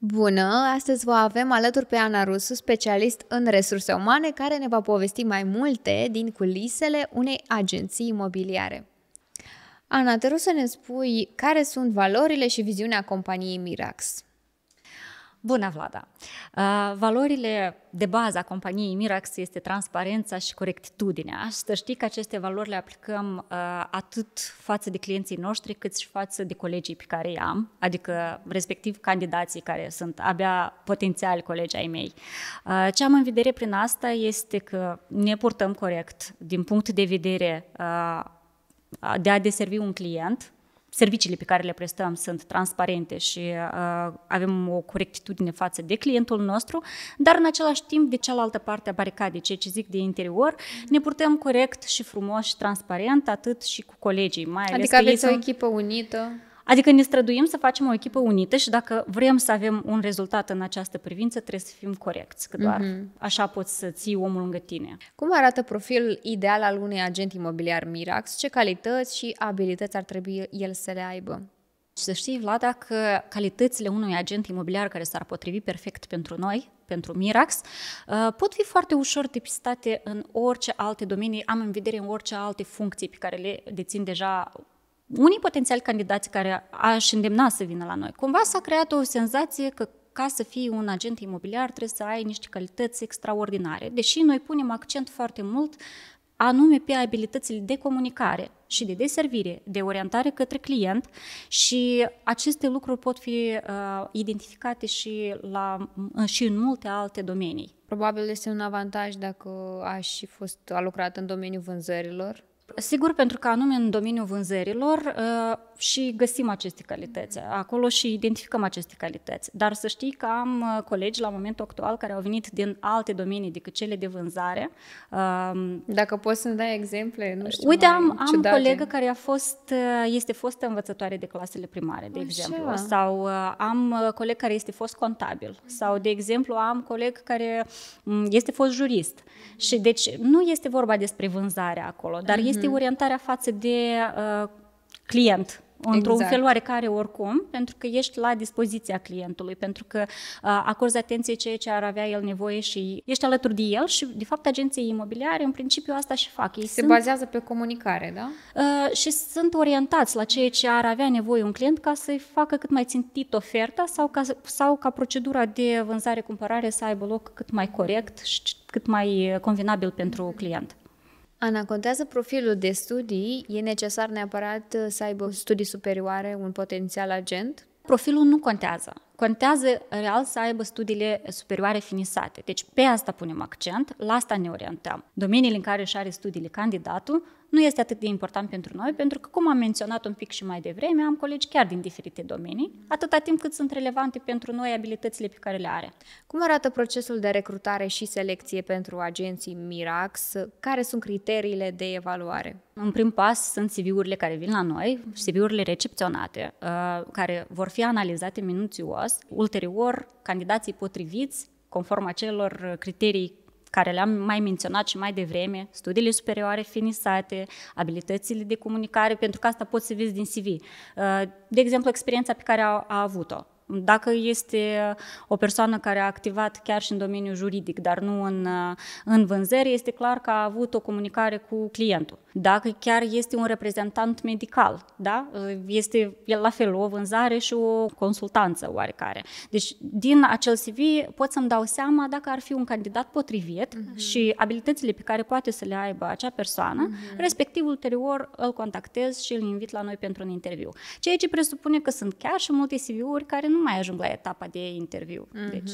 Bună! Astăzi vă avem alături pe Ana Rusu, specialist în resurse umane, care ne va povesti mai multe din culisele unei agenții imobiliare. Ana, te rog să ne spui care sunt valorile și viziunea companiei Mirax. Bună, Vlada! Uh, valorile de bază a companiei Mirax este transparența și corectitudinea. Și să știi că aceste valori le aplicăm uh, atât față de clienții noștri, cât și față de colegii pe care îi am, adică respectiv candidații care sunt abia potențiali colegi ai mei. Uh, ce am în vedere prin asta este că ne purtăm corect din punct de vedere de a deservi un client, serviciile pe care le prestăm sunt transparente și uh, avem o corectitudine față de clientul nostru, dar în același timp de cealaltă parte a baricadei, ceea ce zic de interior, ne purtăm corect și frumos și transparent, atât și cu colegii, mai ales Adică că aveți ei o echipă unită? Adică ne străduim să facem o echipă unită și dacă vrem să avem un rezultat în această privință, trebuie să fim corecți, că doar mm-hmm. așa poți să ții omul lângă tine. Cum arată profilul ideal al unui agent imobiliar Mirax? Ce calități și abilități ar trebui el să le aibă? Și să știi, Vlada, că calitățile unui agent imobiliar care s-ar potrivi perfect pentru noi, pentru Mirax, uh, pot fi foarte ușor depistate în orice alte domenii, am în vedere în orice alte funcții pe care le dețin deja unii potențiali candidați care aș îndemna să vină la noi. Cumva s-a creat o senzație că ca să fii un agent imobiliar trebuie să ai niște calități extraordinare, deși noi punem accent foarte mult anume pe abilitățile de comunicare și de deservire, de orientare către client și aceste lucruri pot fi uh, identificate și, la, și în multe alte domenii. Probabil este un avantaj dacă aș fi fost lucrat în domeniul vânzărilor, Sigur, pentru că anume în domeniul vânzărilor uh, și găsim aceste calități acolo și identificăm aceste calități. Dar să știi că am uh, colegi la momentul actual care au venit din alte domenii decât cele de vânzare. Um, Dacă poți să-mi dai exemple, nu știu Uite, am, am colegă care a fost, uh, este fostă învățătoare de clasele primare, de Așa. exemplu. Sau am coleg care este fost contabil. Sau, de exemplu, am coleg care mm, este fost jurist. Și deci nu este vorba despre vânzare acolo, dar mhm. este este mm. orientarea față de uh, client. Într-un exact. fel oarecare oricum, pentru că ești la dispoziția clientului, pentru că uh, acorzi atenție ceea ce ar avea el nevoie și ești alături de el și, de fapt, agenții imobiliare, în principiu, asta și fac. Ei Se sunt, bazează pe comunicare, da? Uh, și sunt orientați la ceea ce ar avea nevoie un client ca să-i facă cât mai țintit oferta sau ca, sau ca procedura de vânzare-cumpărare să aibă loc cât mai corect și cât mai convenabil pentru client. Ana, contează profilul de studii? E necesar neapărat uh, să aibă studii superioare, un potențial agent? Profilul nu contează. Contează real să aibă studiile superioare finisate. Deci pe asta punem accent, la asta ne orientăm. Domeniile în care își are studiile candidatul nu este atât de important pentru noi, pentru că, cum am menționat un pic și mai devreme, am colegi chiar din diferite domenii, atâta timp cât sunt relevante pentru noi abilitățile pe care le are. Cum arată procesul de recrutare și selecție pentru agenții Mirax? Care sunt criteriile de evaluare? În prim pas sunt CV-urile care vin la noi, CV-urile recepționate, uh, care vor fi analizate minuțios serios. Ulterior, candidații potriviți, conform acelor criterii care le-am mai menționat și mai devreme, studiile superioare finisate, abilitățile de comunicare, pentru că asta poți să vezi din CV. Uh, de exemplu, experiența pe care a, a avut-o dacă este o persoană care a activat chiar și în domeniul juridic, dar nu în, uh, în vânzări, este clar că a avut o comunicare cu clientul. Dacă chiar este un reprezentant medical, da? este la fel o vânzare și o consultanță oarecare. Deci, din acel CV pot să-mi dau seama dacă ar fi un candidat potrivit uh-huh. și abilitățile pe care poate să le aibă acea persoană, uh-huh. respectiv ulterior îl contactez și îl invit la noi pentru un interviu. Ceea ce presupune că sunt chiar și multe CV-uri care nu nu mai ajung la etapa de interviu. Mm-hmm. Deci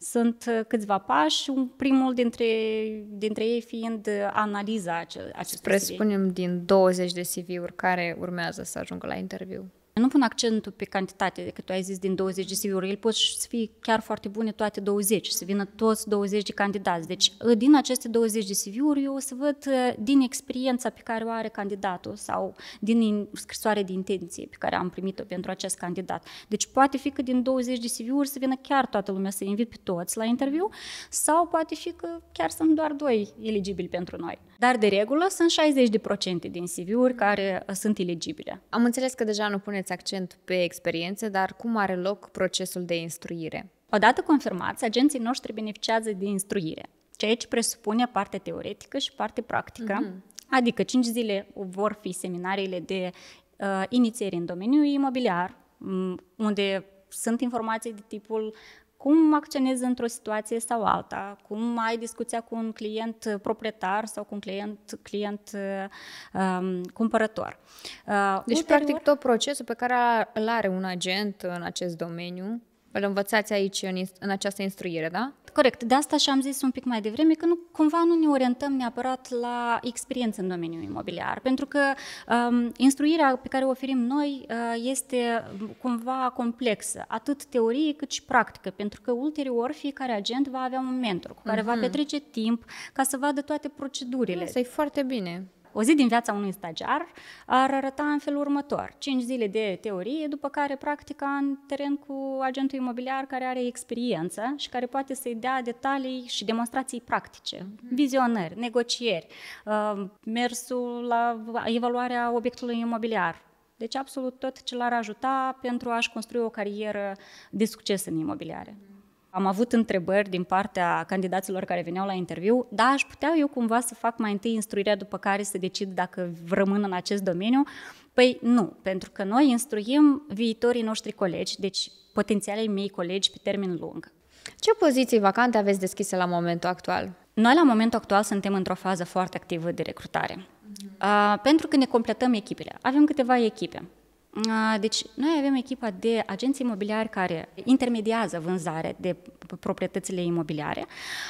sunt uh, câțiva pași, primul dintre, dintre ei fiind uh, analiza acestui CV. Presupunem din 20 de CV-uri care urmează să ajungă la interviu nu pun accentul pe cantitate, decât tu ai zis din 20 de CV-uri, ele pot să fie chiar foarte bune toate 20, să vină toți 20 de candidați. Deci, ă, din aceste 20 de CV-uri, eu o să văd ă, din experiența pe care o are candidatul sau din scrisoare de intenție pe care am primit-o pentru acest candidat. Deci, poate fi că din 20 de CV-uri să vină chiar toată lumea să invit pe toți la interviu sau poate fi că chiar sunt doar doi eligibili pentru noi. Dar, de regulă, sunt 60% din CV-uri care ă, sunt eligibile. Am înțeles că deja nu puneți puneți accent pe experiențe, dar cum are loc procesul de instruire? Odată confirmați, agenții noștri beneficiază de instruire, ceea ce presupune parte teoretică și parte practică, mm-hmm. adică 5 zile vor fi seminariile de uh, inițiere în domeniul imobiliar, unde sunt informații de tipul cum acționezi într-o situație sau alta, cum ai discuția cu un client uh, proprietar sau cu un client, client uh, um, cumpărător. Uh, deci, ulterior, practic, tot procesul pe care îl are un agent în acest domeniu îl învățați aici, în, în această instruire, da? Corect. De asta și-am zis un pic mai devreme că nu, cumva nu ne orientăm neapărat la experiență în domeniul imobiliar, pentru că um, instruirea pe care o oferim noi uh, este cumva complexă, atât teorie cât și practică, pentru că ulterior fiecare agent va avea un mentor cu care uh-huh. va mhm. petrece timp ca să vadă toate procedurile. Asta e foarte bine. O zi din viața unui stagiar ar arăta în felul următor. 5 zile de teorie, după care practica în teren cu agentul imobiliar care are experiență și care poate să-i dea detalii și demonstrații practice, mhm. vizionări, negocieri, uh, mersul la evaluarea obiectului imobiliar, deci absolut tot ce l-ar ajuta pentru a-și construi o carieră de succes în imobiliare. Mhm. Am avut întrebări din partea candidaților care veneau la interviu, da, aș putea eu cumva să fac mai întâi instruirea după care să decid dacă rămân în acest domeniu. Păi nu, pentru că noi instruim viitorii noștri colegi, deci potențialii mei colegi pe termen lung. Ce poziții vacante aveți deschise la momentul actual? Noi, la momentul actual, suntem într-o fază foarte activă de recrutare. Mhm. Uh, pentru că ne completăm echipele. Avem câteva echipe. Deci, noi avem echipa de agenții imobiliari care intermediază vânzare de proprietățile imobiliare.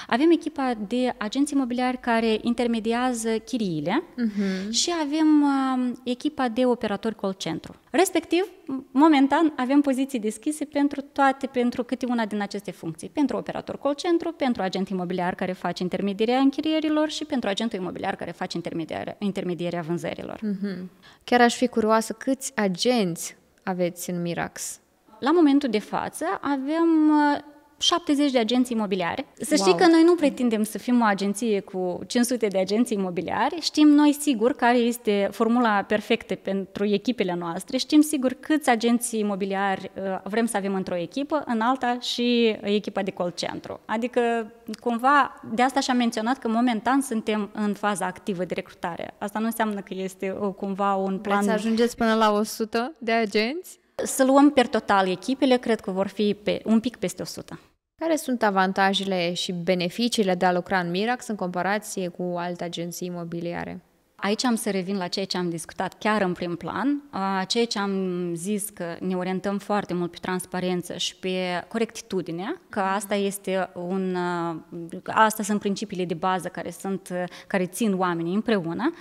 Avem echipa de agenți imobiliari care intermediază chiriile uh-huh. și avem uh, echipa de operatori call centru. Respectiv, momentan avem poziții deschise pentru toate, pentru câte una din aceste funcții. Pentru operator call centru, pentru agent imobiliar care face intermedierea închirierilor și pentru agentul imobiliar care face intermedierea, intermedierea vânzărilor. Uh-huh. Chiar aș fi curioasă câți agenți aveți în Mirax? La momentul de față avem uh, 70 de agenții imobiliare. Să wow. că noi nu pretindem să fim o agenție cu 500 de agenții imobiliare, știm noi sigur care este formula perfectă pentru echipele noastre, știm sigur câți agenții imobiliari uh, vrem să avem într-o echipă, în alta și echipa de call centru. Adică, cumva, de asta și-am menționat că momentan suntem în faza activă de recrutare. Asta nu înseamnă că este uh, cumva un plan... Vreți să ajungeți până la 100 de agenți? Să luăm per total echipele, cred că vor fi pe, un pic peste 100. Care sunt avantajele și beneficiile de a lucra în Mirax în comparație cu alte agenții imobiliare? Aici am să revin la ceea ce am discutat chiar în prim plan, ceea ce am zis că ne orientăm foarte mult pe transparență și pe corectitudine, că asta este un, asta sunt principiile de bază care, sunt, care țin oamenii împreună.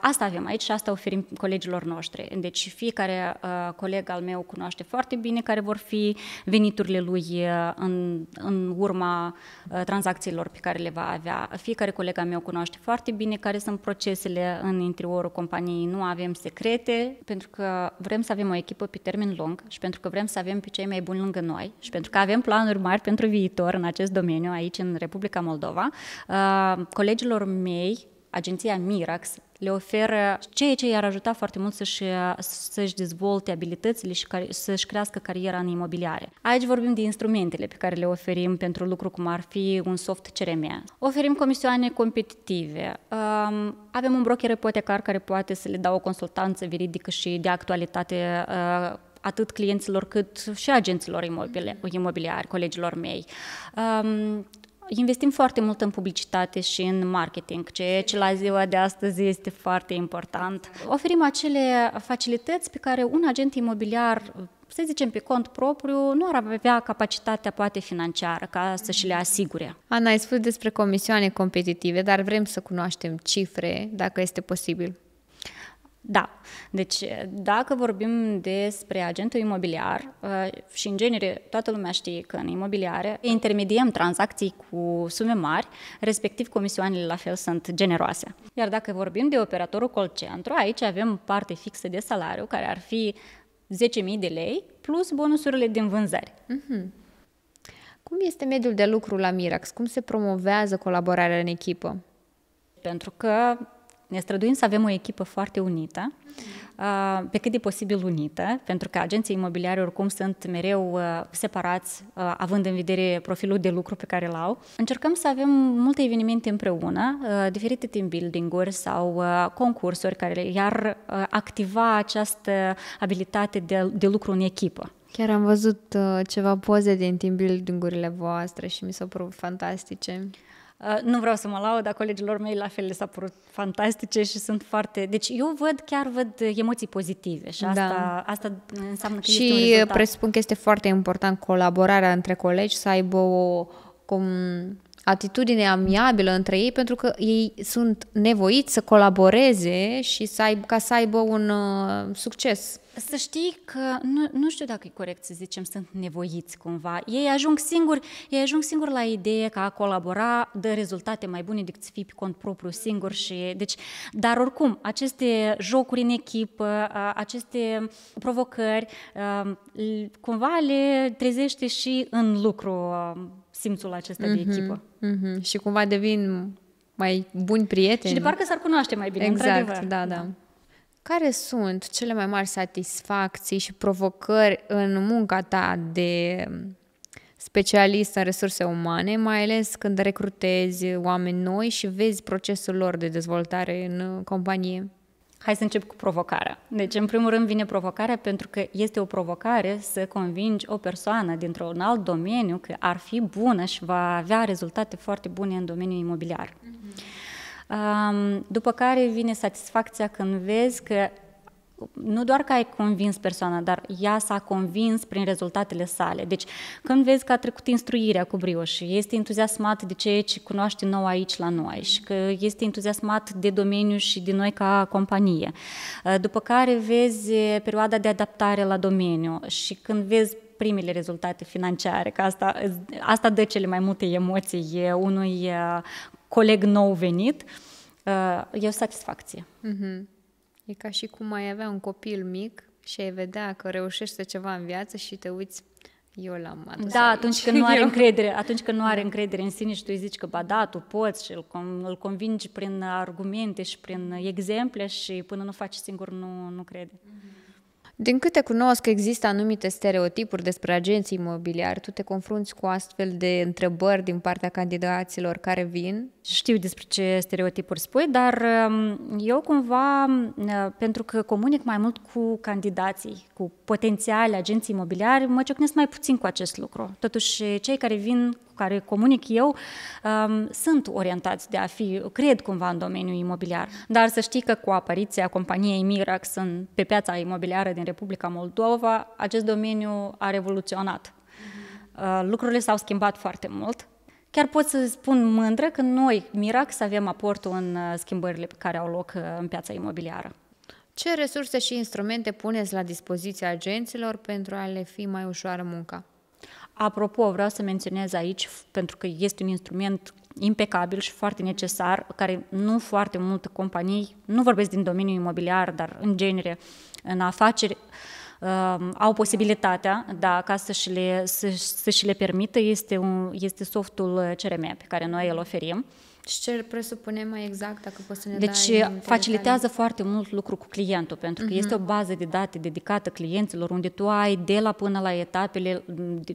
Asta avem aici și asta oferim colegilor noștri. Deci fiecare coleg al meu cunoaște foarte bine care vor fi veniturile lui în, în urma tranzacțiilor pe care le va avea. Fiecare colega meu cunoaște foarte bine care sunt procesele lucrurile în interiorul companiei, nu avem secrete, pentru că vrem să avem o echipă pe termen lung și pentru că vrem să avem pe cei mai buni lângă noi și pentru că avem planuri mari pentru viitor în acest domeniu aici în Republica Moldova. Uh, colegilor mei agenția Mirax le oferă ceea ce i-ar ajuta foarte mult să-și, să-și dezvolte abilitățile și să-și crească cariera în imobiliare. Aici vorbim de instrumentele pe care le oferim pentru lucru cum ar fi un soft CRM. Oferim comisioane competitive, um, avem un broker ipotecar care poate să le dau o consultanță veridică și de actualitate uh, atât clienților cât și agenților imobile, imobiliari, colegilor mei. Um, investim foarte mult în publicitate și în marketing, ceea ce la ziua de astăzi este foarte important. Oferim acele facilități pe care un agent imobiliar să zicem, pe cont propriu, nu ar avea capacitatea, poate, financiară ca să și le asigure. Ana, ai spus despre comisioane competitive, dar vrem să cunoaștem cifre, dacă este posibil. Da. Deci, dacă vorbim despre agentul imobiliar uh, și, în genere, toată lumea știe că în imobiliare intermediem tranzacții cu sume mari, respectiv comisioanele la fel sunt generoase. Iar dacă vorbim de operatorul call centru, aici avem parte fixă de salariu, care ar fi 10.000 de lei, plus bonusurile din vânzări. Mm-hmm. Cum este mediul de lucru la Mirax? Cum se promovează colaborarea în echipă? Pentru că ne străduim să avem o echipă foarte unită, mhm. pe cât de posibil unită, pentru că agenții imobiliare oricum sunt mereu separați, având în vedere profilul de lucru pe care îl au. Încercăm să avem multe evenimente împreună, diferite team building-uri sau concursuri care iar activa această abilitate de, de lucru în echipă. Chiar am văzut ceva poze din team building-urile voastre și mi s-au părut fantastice. Uh, nu vreau să mă laud, dar colegilor mei la fel le s-a părut fantastice și sunt foarte... Deci eu văd, chiar văd emoții pozitive și asta, da. asta înseamnă că și este un presupun că este foarte important colaborarea între colegi, să aibă o, cum, atitudine amiabilă între ei pentru că ei sunt nevoiți să colaboreze și să aibă, ca să aibă un uh, succes. Să știi că nu, nu știu dacă e corect să zicem sunt nevoiți cumva. Ei ajung singuri, ei ajung singuri la ideea că a colabora dă rezultate mai bune decât să fii pe cont propriu singur și deci dar oricum aceste jocuri în echipă, aceste provocări cumva le trezește și în lucru simțul acesta mm-hmm, de mhm, echipă. Mm-hmm. Și cumva devin mai buni prieteni. Și de parcă s-ar cunoaște mai bine, Exact, într-adevăr. da, da. da. Care sunt cele mai mari satisfacții și provocări în munca ta de specialist în resurse umane, mai ales când recrutezi oameni noi și vezi procesul lor de dezvoltare în companie? Hai să încep cu provocarea. Deci, în primul rând, vine provocarea pentru că este o provocare să convingi o persoană dintr-un alt domeniu că ar fi bună și va avea rezultate foarte bune în domeniul imobiliar. Mm-hmm. După care vine satisfacția când vezi că nu doar că ai convins persoana, dar ea s-a convins prin rezultatele sale. Deci, când vezi că a trecut instruirea cu brio și este entuziasmat de ceea ce cunoaște nou aici la noi și că este entuziasmat de domeniu și de noi ca companie, uh, după care vezi uh, perioada de adaptare la domeniu și când vezi primele rezultate financiare, că asta, uh, asta dă cele mai multe emoții unui coleg nou venit, e o satisfacție. Mm-hmm. E ca și cum ai avea un copil mic și ai vedea că reușește ceva în viață și te uiți eu l-am adus Da, aici. atunci când nu are încredere, atunci când nu are da. încredere în sine și tu îi zici că ba da, tu poți și îl, îl convingi prin argumente și prin exemple și până nu faci singur nu, nu crede. Mm-hmm. Din câte cunosc, există anumite stereotipuri despre agenții imobiliari. Tu te confrunți cu astfel de întrebări din partea candidaților care vin? Știu despre ce stereotipuri spui, dar um, eu cumva, um, pentru că comunic mai mult cu candidații, cu potențiali agenții imobiliari, mă ciocnesc mai puțin cu acest lucru. Totuși, cei care vin cu care comunic eu um, sunt orientați de a fi, cred cumva, în domeniul imobiliar. Dar să știi că cu apariția companiei Mirax în, pe piața imobiliară din Republica Moldova, acest domeniu a revoluționat. Uh, lucrurile s-au schimbat foarte mult. Chiar pot să spun mândră că noi, Mirax, avem aportul în uh, schimbările care au loc uh, în piața imobiliară. Ce resurse și instrumente puneți la dispoziția agenților pentru a le fi mai ușoară munca? Apropo, vreau să menționez aici, pentru că este un instrument impecabil și foarte necesar, care nu foarte multe companii, nu vorbesc din domeniul imobiliar, dar în genere, în afaceri, uh, au posibilitatea, da, ca să și le, să, să și le permită, este, un, este softul CRM pe care noi îl oferim. Uh, și deci ce presupune mai exact, dacă poți să ne Deci dai facilitează detalii. foarte mult lucru cu clientul, pentru că uh-huh. este o bază de date dedicată clienților, unde tu ai de la până la etapele,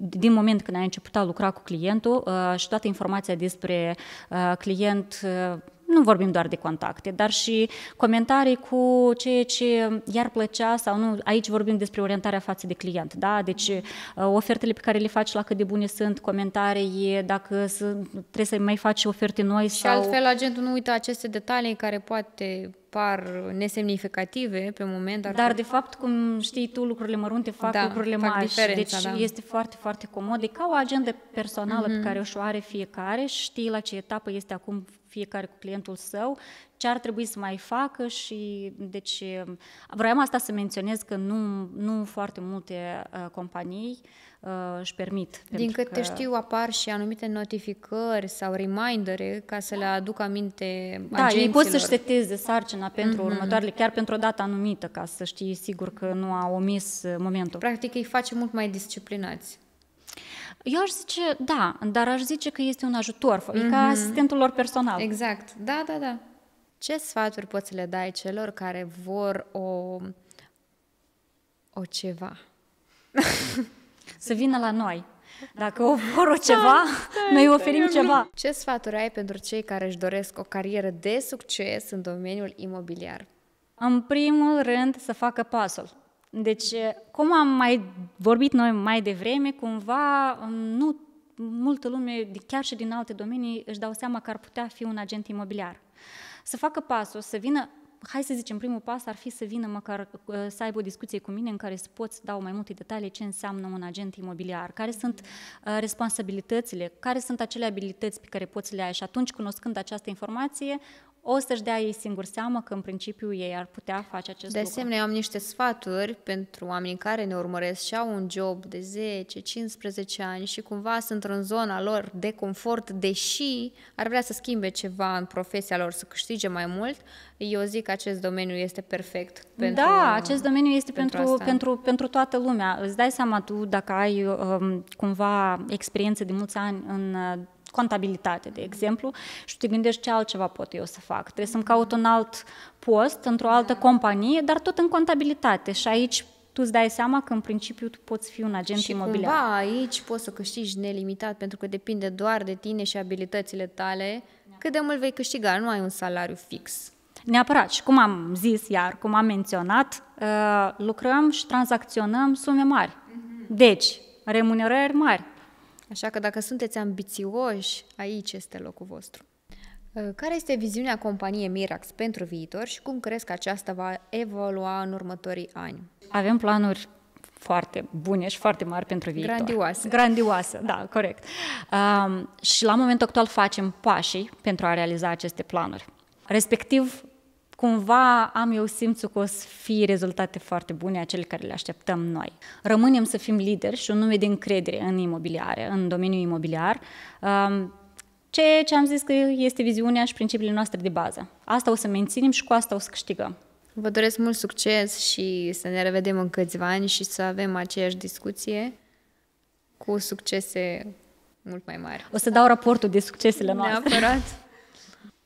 din moment când ai început a lucra cu clientul uh, și toată informația despre uh, client, uh, nu vorbim doar de contacte, dar și comentarii cu ceea ce iar plăcea sau nu. Aici vorbim despre orientarea față de client, da? Deci uh, ofertele pe care le faci, la cât de bune sunt, comentarii, dacă sunt, trebuie să mai faci oferte noi și sau... altfel agentul nu uită aceste detalii care poate par nesemnificative pe moment. Dar, dar de fapt, cum știi tu, lucrurile mărunte fac da, lucrurile fac mari. Deci da. este foarte, foarte comod. E ca o agendă personală mm-hmm. pe mhm. care o are fiecare și știi la ce etapă este acum fiecare cu clientul său, ce ar trebui să mai facă și, deci, vreau asta să menționez că nu, nu foarte multe uh, companii uh, își permit. Din câte că... știu, apar și anumite notificări sau remindere ca să le aduc aminte Da, agenților. ei pot să-și seteze sarcina pentru mm-hmm. următoarele, chiar pentru o dată anumită, ca să știi sigur că nu a omis uh, momentul. Practic îi face mult mai disciplinați. Eu aș zice, da, dar aș zice că este un ajutor, mm-hmm. e ca mhm. asistentul lor personal. Exact, da, da, da. Ce sfaturi poți să le dai celor care vor o, o ceva? să vină la noi. Dacă o vor o ceva, da, noi oferim ceva. Ce sfaturi ai pentru cei care își doresc o carieră de succes în domeniul imobiliar? În primul rând, să facă pasul. Deci, cum am mai vorbit noi mai devreme, cumva nu multă lume, chiar și din alte domenii, își dau seama că ar putea fi un agent imobiliar. Să facă pasul, să vină hai să zicem, primul pas ar fi să vină măcar uh, să aibă o discuție cu mine în care să poți dau mai multe detalii ce înseamnă un agent imobiliar, care sunt uh, responsabilitățile, care sunt acele abilități pe care poți le ai și atunci cunoscând această informație o să-și dea ei singur seama că în principiu ei ar putea face acest lucru. De asemenea, lucru. am niște sfaturi pentru oamenii care ne urmăresc și au un job de 10-15 ani și cumva sunt în zona lor de confort, deși ar vrea să schimbe ceva în profesia lor, să câștige mai mult, eu zic că acest domeniu este perfect. Pentru, da, acest domeniu este pentru, pentru, pentru, pentru toată lumea. Îți dai seama tu dacă ai um, cumva experiență de mulți ani în contabilitate, de exemplu, și te gândești ce altceva pot eu să fac. Trebuie să-mi caut un alt post într-o altă companie, dar tot în contabilitate și aici tu îți dai seama că în principiu tu poți fi un agent și imobiliar. Cumva aici poți să câștigi nelimitat pentru că depinde doar de tine și abilitățile tale cât de mult vei câștiga, nu ai un salariu fix. Neapărat și cum am zis iar, cum am menționat, uh, lucrăm și tranzacționăm sume mari. Mhm. Deci, remunerări mari. Așa că dacă sunteți ambițioși, aici este locul vostru. Uh, care este viziunea companiei Mirax pentru viitor și cum crezi că aceasta va evolua în următorii ani? Avem planuri foarte bune și foarte mari pentru viitor. Grandioasă. Grandioasă, da, corect. Um, și la momentul actual facem pașii pentru a realiza aceste planuri. Respectiv, cumva am eu simțul că o să fie rezultate foarte bune acele care le așteptăm noi. Rămânem să fim lideri și un nume de încredere în imobiliare, în domeniul imobiliar, um, ceea ce am zis că este viziunea și principiile noastre de bază. Asta o să menținem și cu asta o să câștigăm. Vă doresc mult succes și să ne revedem în câțiva ani și să avem aceeași discuție cu succese mult mai mari. O să dau raportul de succesele noastre. Neapărat.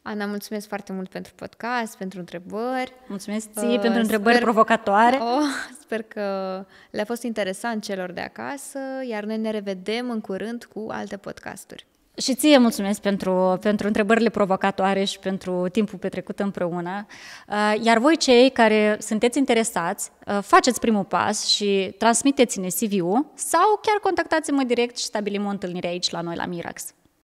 Ana, mulțumesc foarte mult pentru podcast, pentru întrebări. Mulțumesc ție uh, pentru întrebări sper, provocatoare. Oh, sper că le-a fost interesant celor de acasă, iar noi ne revedem în curând cu alte podcasturi. Și ție mulțumesc pentru, pentru întrebările provocatoare și pentru timpul petrecut împreună. Uh, iar voi cei care sunteți interesați, uh, faceți primul pas și transmiteți-ne CV-ul sau chiar contactați-mă direct și stabilim o întâlnire aici la noi la Mirax.